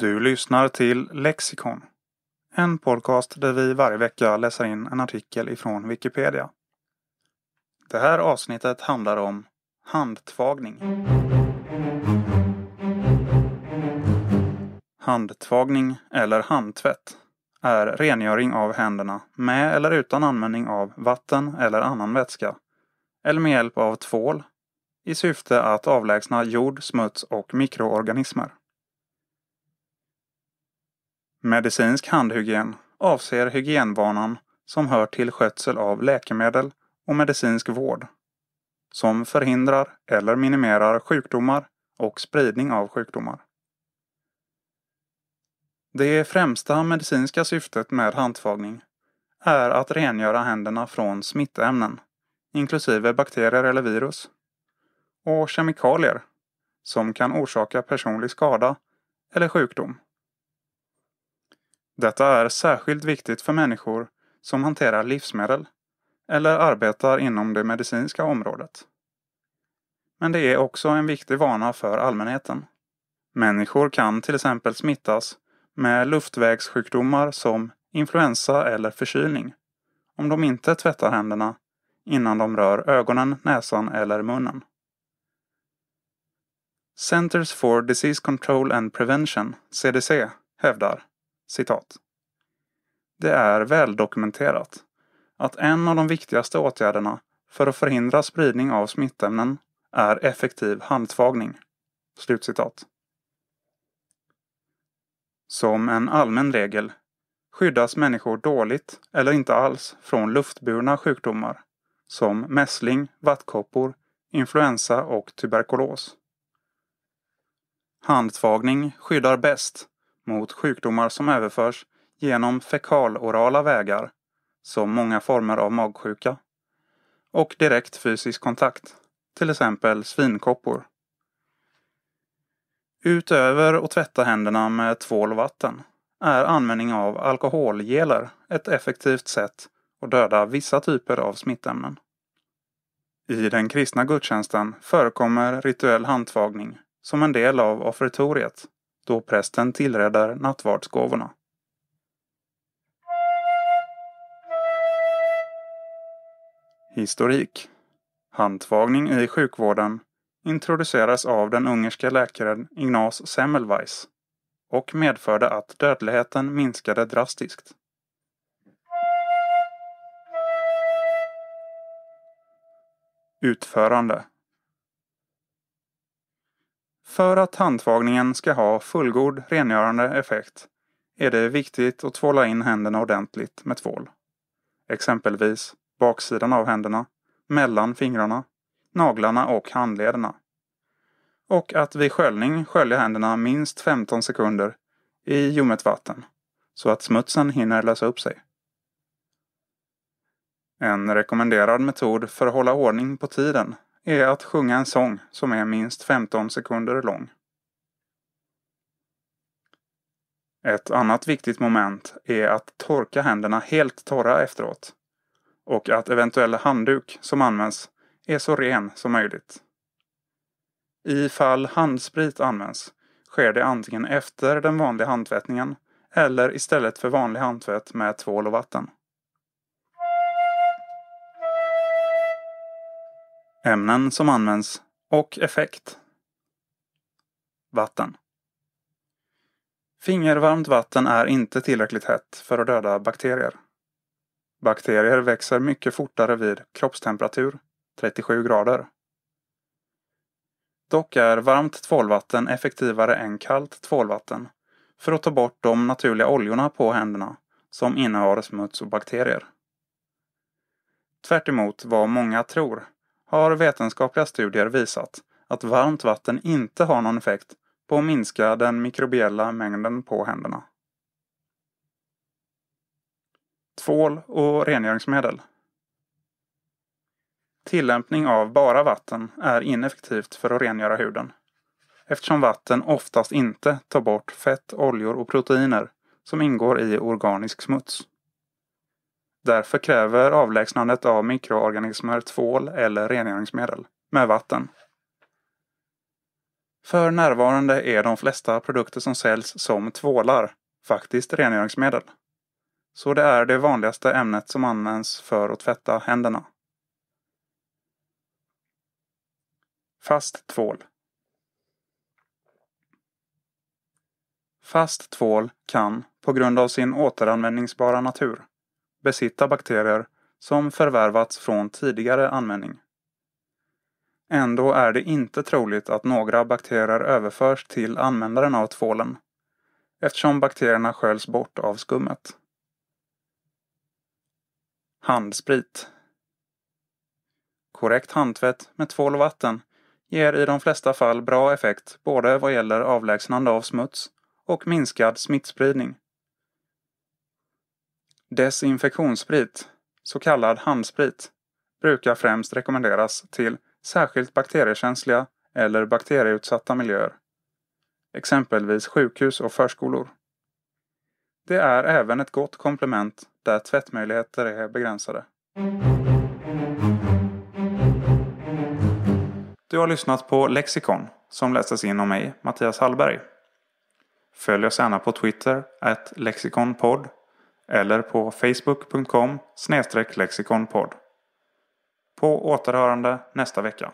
Du lyssnar till Lexikon. En podcast där vi varje vecka läser in en artikel ifrån Wikipedia. Det här avsnittet handlar om handtvagning. Handtvagning eller handtvätt är rengöring av händerna med eller utan användning av vatten eller annan vätska eller med hjälp av tvål i syfte att avlägsna jord, smuts och mikroorganismer. Medicinsk handhygien avser hygienvanan som hör till skötsel av läkemedel och medicinsk vård som förhindrar eller minimerar sjukdomar och spridning av sjukdomar. Det främsta medicinska syftet med handtvagning är att rengöra händerna från smittämnen, inklusive bakterier eller virus, och kemikalier som kan orsaka personlig skada eller sjukdom. Detta är särskilt viktigt för människor som hanterar livsmedel eller arbetar inom det medicinska området. Men det är också en viktig vana för allmänheten. Människor kan till exempel smittas med luftvägssjukdomar som influensa eller förkylning om de inte tvättar händerna innan de rör ögonen, näsan eller munnen. Centers for Disease Control and Prevention, CDC, hävdar Citat. Det är väldokumenterat att en av de viktigaste åtgärderna för att förhindra spridning av smittämnen är effektiv handtvagning. Slutcitat. Som en allmän regel skyddas människor dåligt eller inte alls från luftburna sjukdomar som mässling, vattkoppor, influensa och tuberkulos. Handtvagning skyddar bäst mot sjukdomar som överförs genom fekalorala vägar, som många former av magsjuka, och direkt fysisk kontakt, till exempel svinkoppor. Utöver att tvätta händerna med tvål och vatten är användning av alkoholgeler ett effektivt sätt att döda vissa typer av smittämnen. I den kristna gudstjänsten förekommer rituell handtvagning som en del av offertoriet då prästen tillreder nattvardsgåvorna. Historik Handtvagning i sjukvården introducerades av den ungerska läkaren Ignaz Semmelweis och medförde att dödligheten minskade drastiskt. Utförande för att handtvagningen ska ha fullgod rengörande effekt är det viktigt att tvåla in händerna ordentligt med tvål. Exempelvis baksidan av händerna, mellan fingrarna, naglarna och handlederna. Och att vid sköljning skölja händerna minst 15 sekunder i ljummet vatten så att smutsen hinner lösa upp sig. En rekommenderad metod för att hålla ordning på tiden är att sjunga en sång som är minst 15 sekunder lång. Ett annat viktigt moment är att torka händerna helt torra efteråt och att eventuell handduk som används är så ren som möjligt. Ifall handsprit används sker det antingen efter den vanliga handtvättningen eller istället för vanlig handtvätt med tvål och vatten. ämnen som används och effekt. Vatten. Fingervarmt vatten är inte tillräckligt hett för att döda bakterier. Bakterier växer mycket fortare vid kroppstemperatur, 37 grader. Dock är varmt tvålvatten effektivare än kallt tvålvatten för att ta bort de naturliga oljorna på händerna som innehar smuts och bakterier. Tvärt vad många tror har vetenskapliga studier visat att varmt vatten inte har någon effekt på att minska den mikrobiella mängden på händerna. Tvål och rengöringsmedel. Tillämpning av bara vatten är ineffektivt för att rengöra huden eftersom vatten oftast inte tar bort fett, oljor och proteiner som ingår i organisk smuts. Därför kräver avlägsnandet av mikroorganismer tvål eller rengöringsmedel med vatten. För närvarande är de flesta produkter som säljs som tvålar faktiskt rengöringsmedel. Så det är det vanligaste ämnet som används för att tvätta händerna. Fast tvål. Fast tvål kan, på grund av sin återanvändningsbara natur, besitta bakterier som förvärvats från tidigare användning. Ändå är det inte troligt att några bakterier överförs till användaren av tvålen eftersom bakterierna sköljs bort av skummet. Handsprit Korrekt handtvätt med tvål och vatten ger i de flesta fall bra effekt både vad gäller avlägsnande av smuts och minskad smittspridning. Desinfektionssprit, så kallad handsprit, brukar främst rekommenderas till särskilt bakteriekänsliga eller bakterieutsatta miljöer. Exempelvis sjukhus och förskolor. Det är även ett gott komplement där tvättmöjligheter är begränsade. Du har lyssnat på Lexikon som lästes in av mig, Mattias Hallberg. Följ oss gärna på Twitter, lexikonpodd eller på facebook.com lexikonpodd. På återhörande nästa vecka.